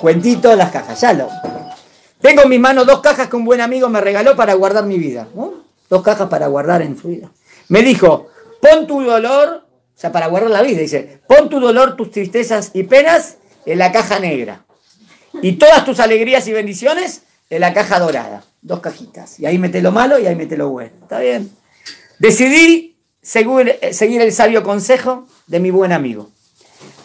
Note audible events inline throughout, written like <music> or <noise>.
Cuentito las cajas, ya lo. Tengo en mis manos dos cajas que un buen amigo me regaló para guardar mi vida. Dos cajas para guardar en su vida. Me dijo, pon tu dolor, o sea, para guardar la vida, dice, pon tu dolor, tus tristezas y penas en la caja negra. Y todas tus alegrías y bendiciones en la caja dorada. Dos cajitas. Y ahí mete lo malo y ahí mete lo bueno. Está bien. Decidí seguir, eh, seguir el sabio consejo de mi buen amigo.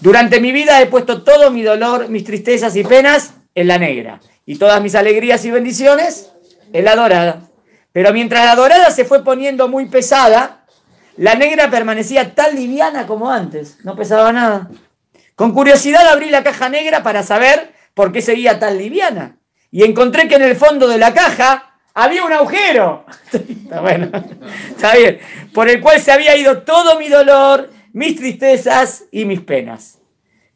Durante mi vida he puesto todo mi dolor, mis tristezas y penas en la negra, y todas mis alegrías y bendiciones en la dorada. Pero mientras la dorada se fue poniendo muy pesada, la negra permanecía tan liviana como antes, no pesaba nada. Con curiosidad abrí la caja negra para saber por qué sería tan liviana. Y encontré que en el fondo de la caja había un agujero. <laughs> está está bien. Por el cual se había ido todo mi dolor, mis tristezas y mis penas.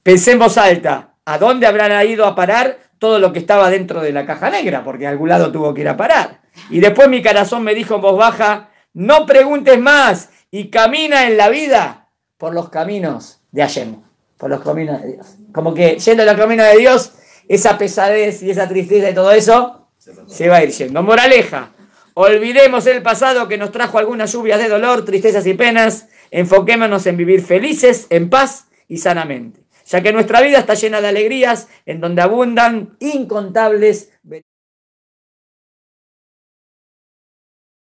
Pensé en voz alta, ¿a dónde habrán ido a parar todo lo que estaba dentro de la caja negra? Porque a algún lado tuvo que ir a parar. Y después mi corazón me dijo en voz baja, no preguntes más y camina en la vida por los caminos de Hashem, por los caminos de Dios. Como que yendo a los caminos de Dios, esa pesadez y esa tristeza y todo eso se, va a ir yendo. Moraleja, Olvidemos el pasado que nos trajo algunas lluvias de dolor, tristezas y penas. Enfoquémonos en vivir felices, en paz y sanamente, ya que nuestra vida está llena de alegrías en donde abundan incontables